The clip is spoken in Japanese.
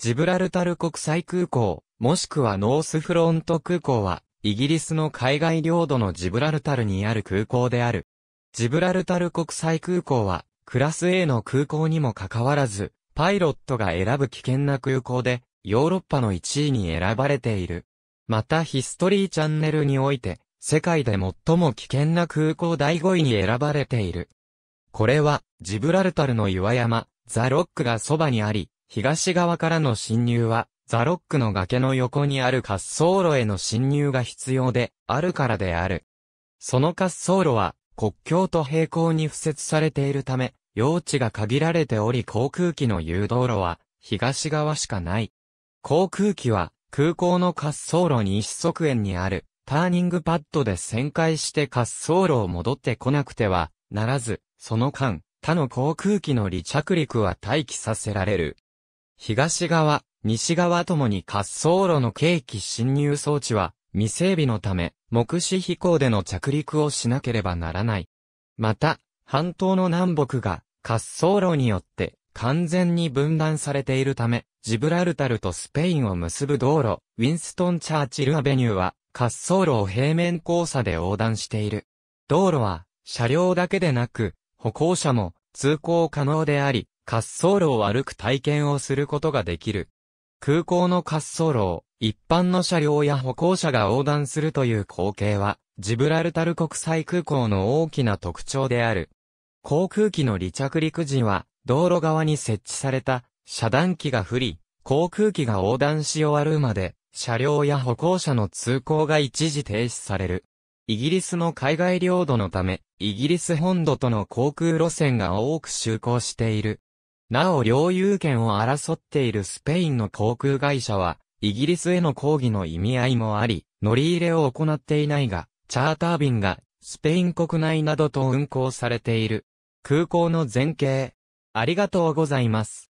ジブラルタル国際空港、もしくはノースフロント空港は、イギリスの海外領土のジブラルタルにある空港である。ジブラルタル国際空港は、クラス A の空港にもかかわらず、パイロットが選ぶ危険な空港で、ヨーロッパの1位に選ばれている。またヒストリーチャンネルにおいて、世界で最も危険な空港第5位に選ばれている。これは、ジブラルタルの岩山、ザ・ロックがそばにあり、東側からの侵入は、ザロックの崖の横にある滑走路への侵入が必要で、あるからである。その滑走路は、国境と平行に付設されているため、用地が限られており航空機の誘導路は、東側しかない。航空機は、空港の滑走路に一側縁にある、ターニングパッドで旋回して滑走路を戻ってこなくては、ならず、その間、他の航空機の離着陸は待機させられる。東側、西側ともに滑走路の景気侵入装置は未整備のため、目視飛行での着陸をしなければならない。また、半島の南北が滑走路によって完全に分断されているため、ジブラルタルとスペインを結ぶ道路、ウィンストン・チャーチル・アベニューは滑走路を平面交差で横断している。道路は車両だけでなく、歩行者も通行可能であり、滑走路を歩く体験をすることができる。空港の滑走路を一般の車両や歩行者が横断するという光景は、ジブラルタル国際空港の大きな特徴である。航空機の離着陸時は、道路側に設置された遮断機が降り、航空機が横断し終わるまで、車両や歩行者の通行が一時停止される。イギリスの海外領土のため、イギリス本土との航空路線が多く就航している。なお領有権を争っているスペインの航空会社は、イギリスへの抗議の意味合いもあり、乗り入れを行っていないが、チャーター便が、スペイン国内などと運航されている。空港の前景。ありがとうございます。